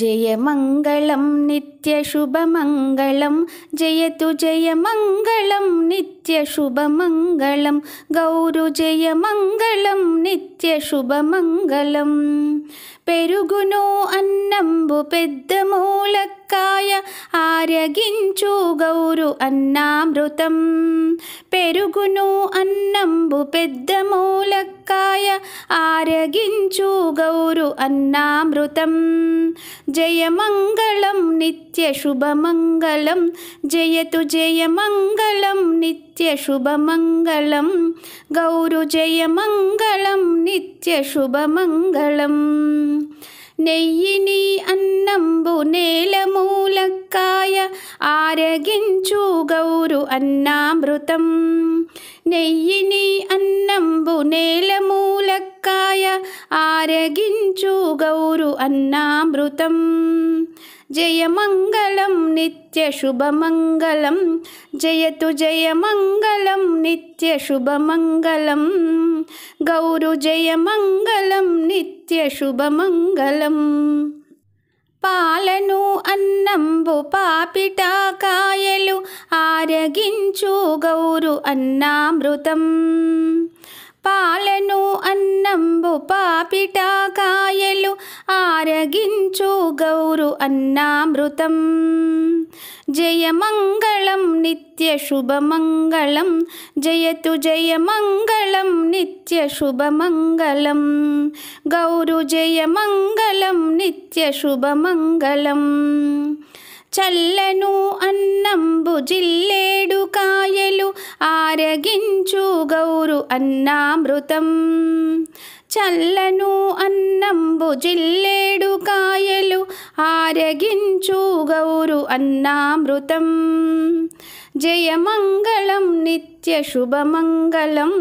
जय मङ्गलं नित्यशुभमङ्गलं जयतु जय मङ्गलं नित्यशुभमङ्गलं गौरुजयमङ्गलं नित्यशुभमङ्गलम् पेरुगुनो अन्नंबु पदमूलक्काय आर्यगिञ्चु गौरु अन्नामृतं पेरुगुनो अन्नंबु पदमूलक्काय ആരഗിഞ്ചു ഗൗരു അന്നാമൃതം ജയമംഗളം നിത്യശുഭമംഗളം ജയതു ജയമംഗളം നിത്യശുഭമംഗളം ഗൗരു ജയമംഗളം നിത്യശുഭമംഗളം നെയ്യിനി അന്നമ്പുനേലമൂലക്കായ ആരഗിഞ്ചു ഗൗരു അന്നാമൃതം നെയ്യിനി അന്നമ്പുനേലമൂലക്ക అరగించు గౌరు అన్నామృతం జయమంగళం నిత్య శుభమంగళం జయతు జయమంగళం నిత్య శుభమంగళం గౌరు జయమంగళం నిత్య శుభమంగళం పాలను అన్నంబు పాపిటా కాయలు ఆరగించు గౌరు అన్నామృతం పాలను అన్నంబు పాపిట కాయలు ఆరగించు గౌరు అన్నామృతం జయమంగళం నిత్య శుభమంగళం జయతు జయమంగళం నిత్య శుభమంగళం గౌరు జయమంగళం నిత్య శుభమంగళం చల్లను అన్నంబు జిల్లేడు కాయలు ఆరగించు గౌరు गौरु अन्नामृतं चल्लनू अन्नम्बु जिल्लेडुकायलु आरगिञ्चु गौरु अन्नामृतं जयमङ्गलं नित्यशुभमङ्गलं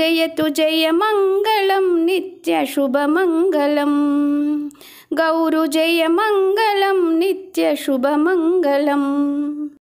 जयतु जय मङ्गलं नित्यशुभमङ्गलम् गौरुजय मङ्गलं नित्यशुभमङ्गलम्